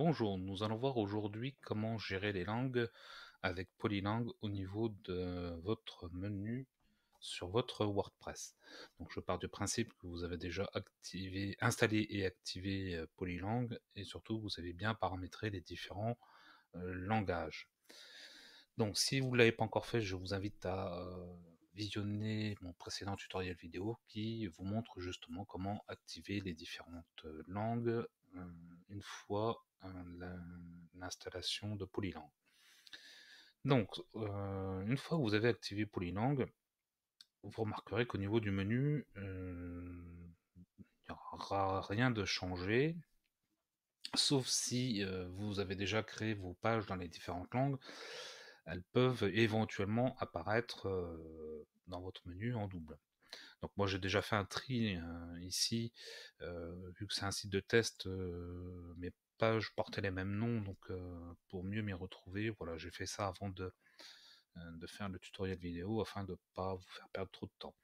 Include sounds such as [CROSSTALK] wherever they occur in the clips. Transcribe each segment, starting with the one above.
Bonjour, nous allons voir aujourd'hui comment gérer les langues avec Polylang au niveau de votre menu sur votre WordPress. Donc je pars du principe que vous avez déjà activé, installé et activé euh, Polylang et surtout vous avez bien paramétré les différents euh, langages. Donc si vous ne l'avez pas encore fait, je vous invite à euh, visionner mon précédent tutoriel vidéo qui vous montre justement comment activer les différentes langues euh, une fois euh, l'installation de Polylang. Donc, euh, une fois que vous avez activé Polylang, vous remarquerez qu'au niveau du menu, il n'y aura rien de changé, sauf si vous avez déjà créé vos pages dans les différentes langues, elles peuvent éventuellement apparaître dans votre menu en double. Donc moi j'ai déjà fait un tri euh, ici, euh, vu que c'est un site de test, euh, mes pages portaient les mêmes noms, donc pour mieux m'y retrouver, voilà, j'ai fait ça avant de, faire le tutoriel vidéo afin de ne pas vous faire perdre trop de temps.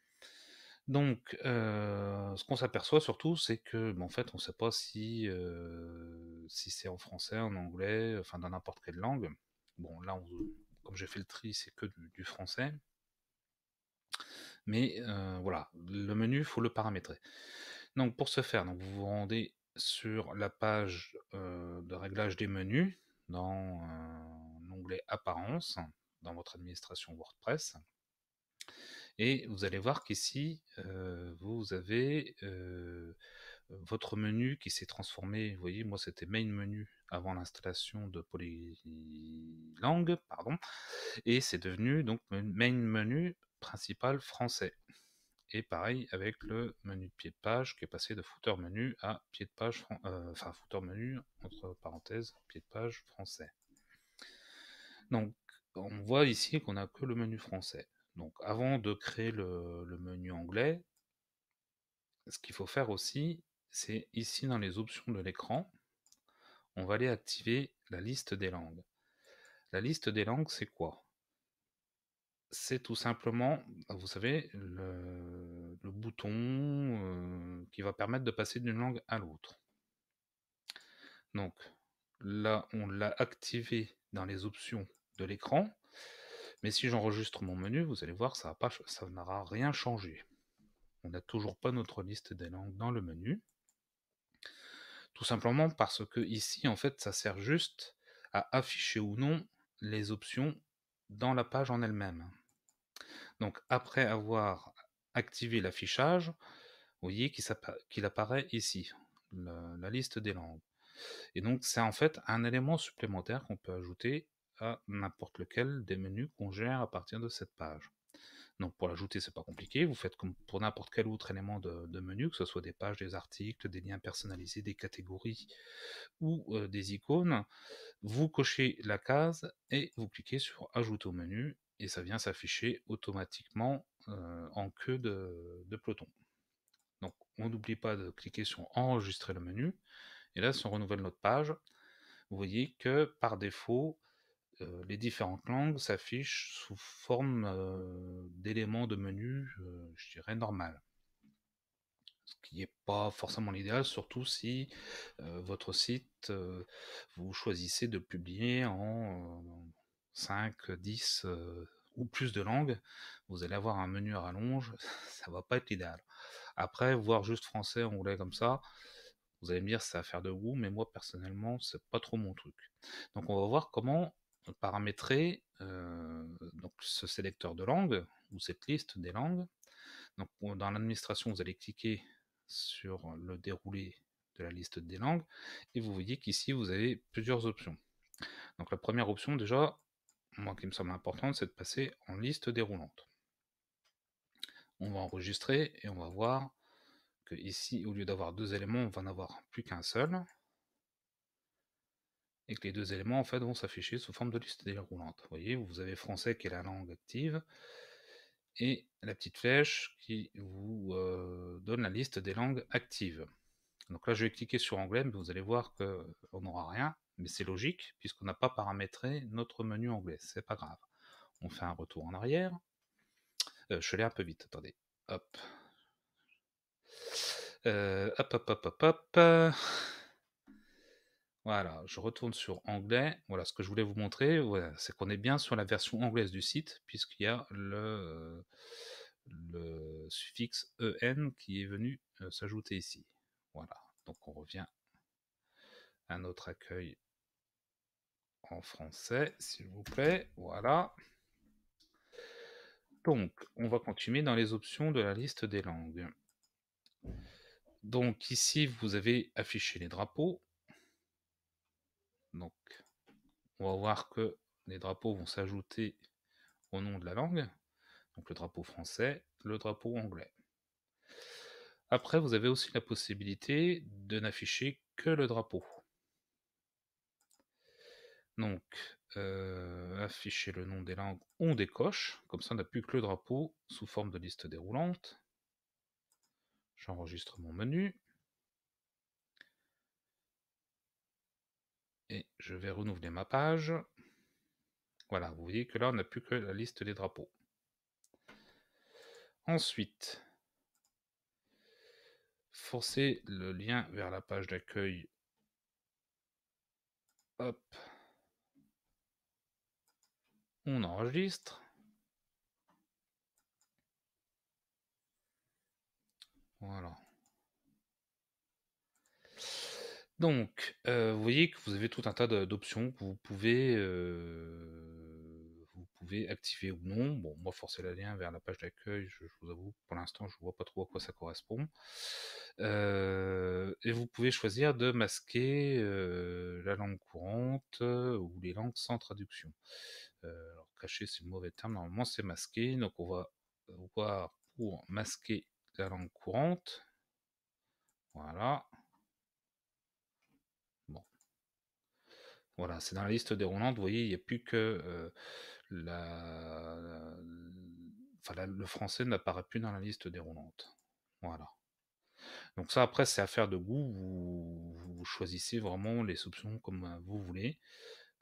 Donc ce qu'on s'aperçoit surtout, c'est que en fait on ne sait pas si, c'est en français, en anglais, enfin dans n'importe quelle langue. Bon là comme j'ai fait le tri, c'est que du français. Mais euh, voilà, le menu, il faut le paramétrer. Donc pour ce faire, donc, vous vous rendez sur la page euh, de réglage des menus dans l'onglet euh, Apparence dans votre administration WordPress. Et vous allez voir qu'ici, vous avez votre menu qui s'est transformé. Vous voyez, moi c'était main menu avant l'installation de Polylang, pardon, et c'est devenu donc main menu principal français. Et pareil avec le menu de pied de page qui est passé de footer menu à pied de page, euh, enfin footer menu entre parenthèses, pied de page français. Donc on voit ici qu'on n'a que le menu français. Donc avant de créer le, le menu anglais, ce qu'il faut faire aussi, c'est ici dans les options de l'écran, on va aller activer la liste des langues. La liste des langues, c'est quoi c'est tout simplement, bah, vous savez, le, bouton qui va permettre de passer d'une langue à l'autre. Donc là, on l'a activé dans les options de l'écran. Mais si j'enregistre mon menu, vous allez voir, ça n'aura rien changé. On n'a toujours pas notre liste des langues dans le menu. Tout simplement parce que ici, en fait, ça sert juste à afficher ou non les options dans la page en elle-même. Donc après avoir activé l'affichage, vous voyez qu'il apparaît ici, la, liste des langues. Et donc c'est en fait un élément supplémentaire qu'on peut ajouter à n'importe lequel des menus qu'on gère à partir de cette page. Donc pour l'ajouter, c'est pas compliqué. Vous faites comme pour n'importe quel autre élément de, menu, que ce soit des pages, des articles, des liens personnalisés, des catégories ou euh, des icônes. Vous cochez la case et vous cliquez sur Ajouter au menu et ça vient s'afficher automatiquement en queue de, peloton. Donc on n'oublie pas de cliquer sur enregistrer le menu. Et là, si on renouvelle notre page, vous voyez que par défaut, les différentes langues s'affichent sous forme d'éléments de menu, je dirais, normal. Ce qui n'est pas forcément l'idéal, surtout si votre site, vous choisissez de publier en 5, 10 euh, ou plus de langues, vous allez avoir un menu à rallonge, [LAUGHS] ça va pas être l'idéal. Après, voir juste français, anglais comme ça, vous allez me dire ça va faire de goût, mais moi personnellement, c'est pas trop mon truc. Donc on va voir comment paramétrer euh, donc ce sélecteur de langues ou cette liste des langues. Donc dans l'administration, vous allez cliquer sur le déroulé de la liste des langues et vous voyez qu'ici vous avez plusieurs options. Donc la première option déjà, moi qui me semble importante, c'est de passer en liste déroulante. On va enregistrer et on va voir que ici, au lieu d'avoir deux éléments, on va en avoir plus qu'un seul. Et que les deux éléments, en fait, vont s'afficher sous forme de liste déroulante. Vous voyez, vous avez français qui est la langue active, et la petite flèche qui vous euh, donne la liste des langues actives. Donc là, je vais cliquer sur anglais, mais vous allez voir qu'on euh, n'aura rien mais c'est logique puisqu'on n'a pas paramétré notre menu anglais. C'est pas grave. On fait un retour en arrière. Euh, je l'ai un peu vite, attendez. Euh, hop. hop, hop, hop, hop, Voilà, je retourne sur anglais. Voilà, ce que je voulais vous montrer, c'est qu'on est bien sur la version anglaise du site, puisqu'il y a le, le suffixe en qui est venu euh, s'ajouter ici. Voilà, donc on revient un autre accueil en français, s'il vous plaît. Voilà. Donc, on va continuer dans les options de la liste des langues. Donc ici, vous avez affiché les drapeaux. Donc, on va voir que les drapeaux vont s'ajouter au nom de la langue. Donc le drapeau français, le drapeau anglais. Après, vous avez aussi la possibilité de n'afficher que le drapeau. Donc, euh, afficher le nom des langues, on décoche. Comme ça, on n'a plus que le drapeau sous forme de liste déroulante. J'enregistre mon menu. Et je vais renouveler ma page. Voilà, vous voyez que là, on n'a plus que la liste des drapeaux. Ensuite, forcer le lien vers la page d'accueil. Hop, on enregistre. Voilà. Donc, euh, vous voyez que vous avez tout un tas d'options que vous pouvez, euh, vous pouvez activer ou non. Bon, moi, forcer la lien vers la page d'accueil, je, vous avoue, pour l'instant, je vois pas trop à quoi ça correspond. Euh, et vous pouvez choisir de masquer la langue courante ou les langues sans traduction. Euh, alors caché, c'est le mauvais terme. Normalement, c'est masqué. Donc, on va voir pour masquer la langue courante. Voilà. Bon. Voilà, c'est dans la liste déroulante. Vous voyez, il n'y a plus que euh, la, enfin, le français n'apparaît plus dans la liste déroulante. Voilà. Donc ça, après, c'est affaire de goût. Vous, vous, choisissez vraiment les options comme euh, vous voulez.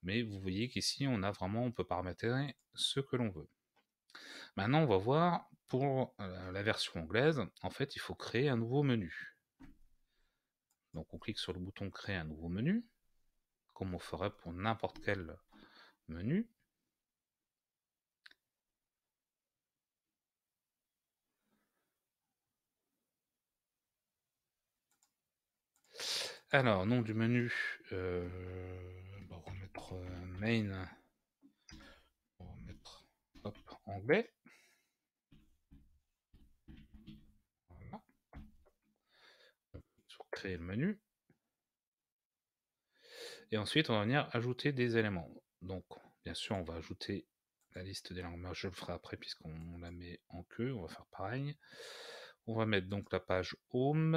Mais vous voyez qu'ici, on a vraiment, on peut paramétrer ce que l'on veut. Maintenant, on va voir pour euh, la version anglaise, en fait, il faut créer un nouveau menu. Donc, on clique sur le bouton créer un nouveau menu, comme on ferait pour n'importe quel menu. Alors, nom du menu, euh, main. Euh. On va mettre hop, anglais. Voilà. On créer le menu. Et ensuite, on va venir ajouter des éléments. Donc, bien sûr, on va ajouter la liste des langues Je le ferai après puisqu'on la met en queue. On va faire pareil. On va mettre donc la page Home.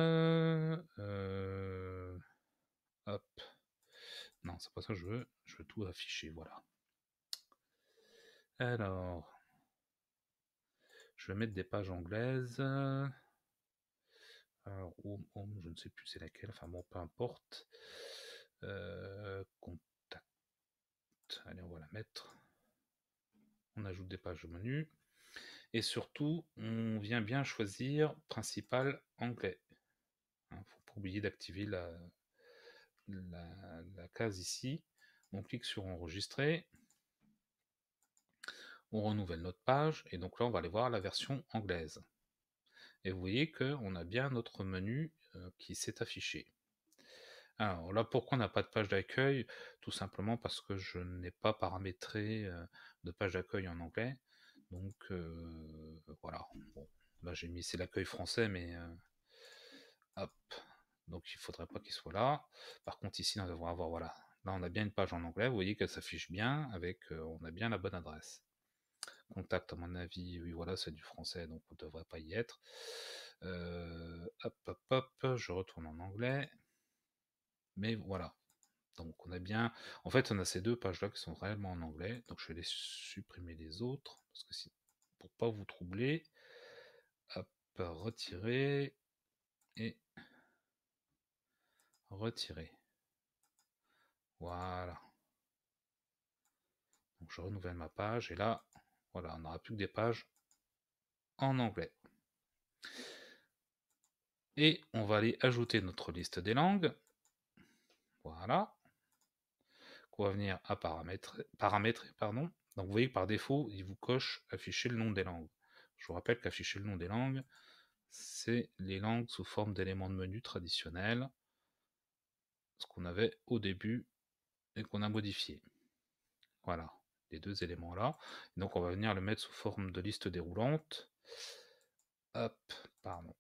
Euh, hop. Non, c'est pas ça je veux. Je veux tout afficher, voilà. Alors, je vais mettre des pages anglaises. Alors, je ne sais plus c'est laquelle, enfin bon, peu importe. Euh, contact. Allez, on va la mettre. On ajoute des pages au menu. Et surtout, on vient bien choisir principal anglais. Il hein, ne faut pas oublier d'activer la, la, case ici, on clique sur enregistrer, on renouvelle notre page et donc là on va aller voir la version anglaise. Et vous voyez qu'on a bien notre menu euh, qui s'est affiché. Alors là, pourquoi on n'a pas de page d'accueil Tout simplement parce que je n'ai pas paramétré euh, de page d'accueil en anglais. Donc euh, voilà. j'ai mis c'est l'accueil français, mais hop, donc il ne faudrait pas qu'il soit là. Par contre, ici, on devrait avoir, voilà. Là, on a bien une page en anglais. Vous voyez qu'elle s'affiche bien avec, euh, on a bien la bonne adresse. Contact, à mon avis, oui, voilà, c'est du français, donc on ne devrait pas y être. Euh, hop, hop, hop, je retourne en anglais. Mais voilà. Donc on a bien. En fait, on a ces deux pages-là qui sont réellement en anglais. Donc je vais les supprimer les autres. Parce que c'est pour pas vous troubler. Hop, retirer. Et Retirer. Voilà. je renouvelle ma page et là, voilà, on n'aura plus que des pages en anglais. Et on va aller ajouter notre liste des langues. Voilà. Qu'on va venir à paramètres. paramètres, pardon. Donc vous voyez que par défaut, il vous coche afficher le nom des langues. Je vous rappelle qu'afficher le nom des langues, c'est les langues sous forme d'éléments de menu traditionnels ce qu'on avait au début et qu'on a modifié. Voilà, les deux éléments-là. Donc on va venir le mettre sous forme de liste déroulante. Hop, pardon.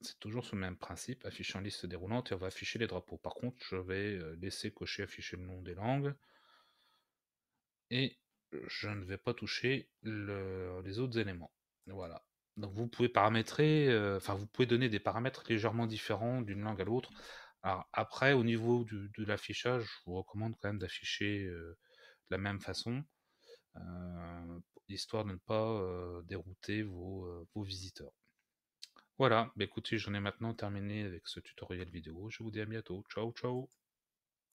C'est toujours ce le même principe, afficher en liste déroulante et on va afficher les drapeaux. Par contre, je vais euh, laisser cocher afficher le nom des langues. Et je ne vais pas toucher les autres éléments. Voilà. Donc vous pouvez paramétrer, euh, enfin vous pouvez donner des paramètres légèrement différents d'une langue à l'autre alors après, au niveau de l'affichage, je vous recommande quand même d'afficher de la même façon, histoire de ne pas dérouter vos, visiteurs. Voilà, bah, écoutez, j'en ai maintenant terminé avec ce tutoriel vidéo. Je vous dis à bientôt. Ciao, ciao